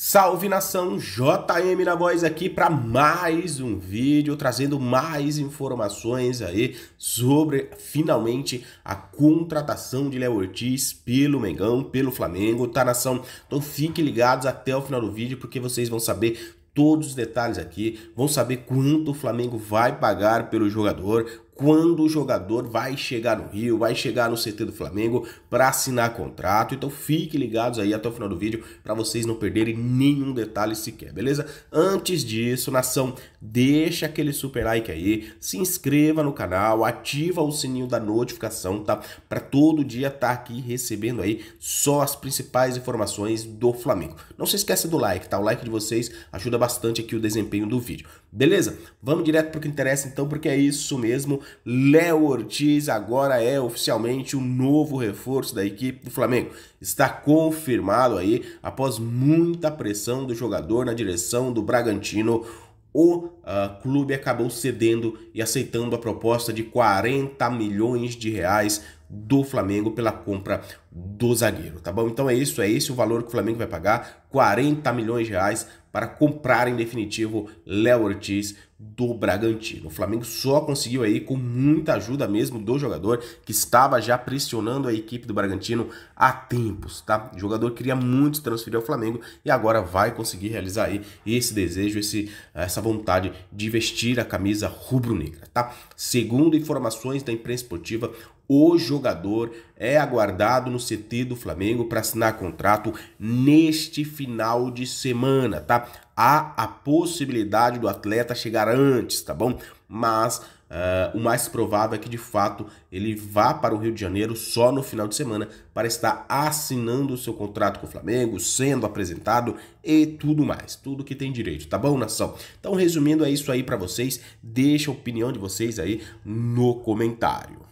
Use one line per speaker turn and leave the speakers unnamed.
Salve nação, JM na voz aqui para mais um vídeo, trazendo mais informações aí sobre finalmente a contratação de Léo Ortiz pelo Mengão, pelo Flamengo, tá nação? Então fiquem ligados até o final do vídeo porque vocês vão saber todos os detalhes aqui, vão saber quanto o Flamengo vai pagar pelo jogador, quando o jogador vai chegar no Rio, vai chegar no CT do Flamengo para assinar contrato. Então fiquem ligados aí até o final do vídeo para vocês não perderem nenhum detalhe sequer, beleza? Antes disso, nação deixa aquele super like aí, se inscreva no canal, ativa o sininho da notificação, tá? Para todo dia estar tá aqui recebendo aí só as principais informações do Flamengo. Não se esqueça do like, tá? O like de vocês ajuda bastante aqui o desempenho do vídeo. Beleza? Vamos direto pro que interessa então, porque é isso mesmo. Léo Ortiz agora é oficialmente o novo reforço da equipe do Flamengo. Está confirmado aí após muita pressão do jogador na direção do Bragantino o uh, clube acabou cedendo e aceitando a proposta de 40 milhões de reais do Flamengo pela compra do zagueiro, tá bom? Então é isso, é esse o valor que o Flamengo vai pagar, 40 milhões de reais para comprar em definitivo Léo Ortiz do Bragantino. O Flamengo só conseguiu aí com muita ajuda mesmo do jogador que estava já pressionando a equipe do Bragantino há tempos, tá? O jogador queria muito transferir ao Flamengo e agora vai conseguir realizar aí esse desejo, esse, essa vontade de vestir a camisa rubro-negra, tá? Segundo informações da imprensa esportiva, o jogador é aguardado no CT do Flamengo para assinar contrato neste final de semana, tá? Há a possibilidade do atleta chegar antes, tá bom? Mas Uh, o mais provável é que de fato ele vá para o Rio de Janeiro só no final de semana para estar assinando o seu contrato com o Flamengo, sendo apresentado e tudo mais, tudo que tem direito, tá bom, nação? Então, resumindo, é isso aí para vocês. Deixa a opinião de vocês aí no comentário.